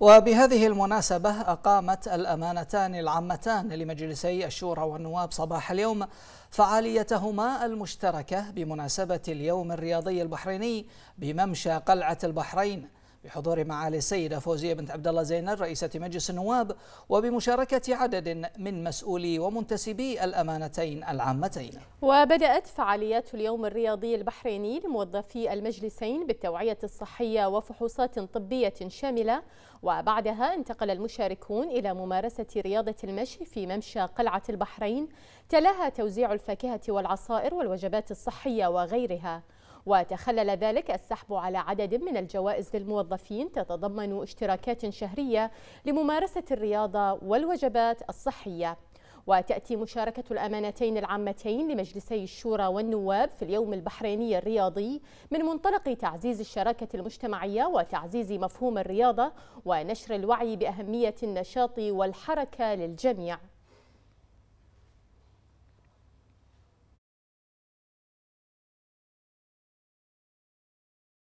وبهذه المناسبة أقامت الأمانتان العامتان لمجلسي الشورى والنواب صباح اليوم فعاليتهما المشتركة بمناسبة اليوم الرياضي البحريني بممشى قلعة البحرين بحضور معالي السيدة فوزية بنت عبد الله زينب رئيسة مجلس النواب وبمشاركة عدد من مسؤولي ومنتسبي الأمانتين العامتين وبدأت فعاليات اليوم الرياضي البحريني لموظفي المجلسين بالتوعية الصحية وفحوصات طبية شاملة وبعدها انتقل المشاركون إلى ممارسة رياضة المشي في ممشى قلعة البحرين تلاها توزيع الفاكهة والعصائر والوجبات الصحية وغيرها وتخلل ذلك السحب على عدد من الجوائز للموظفين تتضمن اشتراكات شهرية لممارسة الرياضة والوجبات الصحية وتأتي مشاركة الأمانتين العامتين لمجلسي الشورى والنواب في اليوم البحريني الرياضي من منطلق تعزيز الشراكة المجتمعية وتعزيز مفهوم الرياضة ونشر الوعي بأهمية النشاط والحركة للجميع